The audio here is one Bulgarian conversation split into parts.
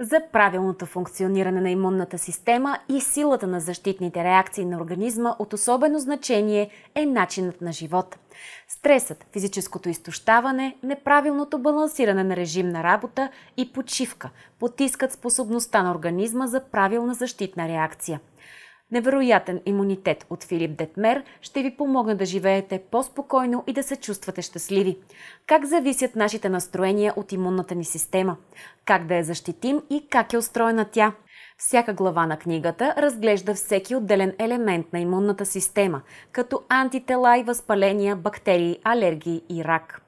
за правилното функциониране на имунната система и силата на защитните реакции на организма от особено значение е начинът на живот. Стресът, физическото изтощаване, неправилното балансиране на режим на работа и почивка потискат способността на организма за правилна защитна реакция. Невероятен имунитет от Филип Детмер ще ви помогне да живеете по-спокойно и да се чувствате щастливи. Как зависят нашите настроения от имунната ни система? Как да я защитим и как е устроена тя? Всяка глава на книгата разглежда всеки отделен елемент на имунната система, като антитела и възпаления, бактерии, алергии и рак.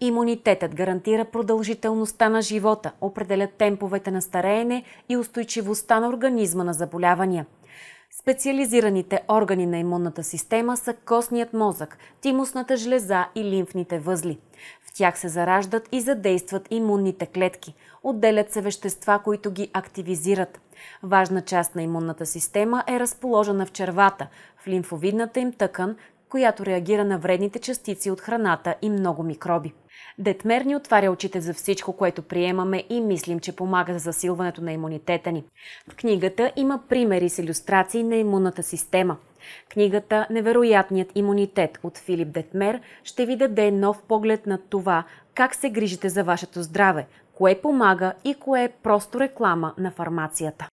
Имунитетът гарантира продължителността на живота, определя темповете на стареене и устойчивостта на организма на заболявания – Специализираните органи на имунната система са костният мозък, тимусната жлеза и лимфните възли. В тях се зараждат и задействат имунните клетки. Отделят се вещества, които ги активизират. Важна част на имунната система е разположена в червата, в лимфовидната им тъкан, която реагира на вредните частици от храната и много микроби. Детмер ни отваря очите за всичко, което приемаме и мислим, че помага за засилването на имунитета ни. В книгата има примери с иллюстрации на имунната система. Книгата Невероятният имунитет от Филип Детмер ще ви даде нов поглед на това как се грижите за вашето здраве, кое помага и кое е просто реклама на фармацията.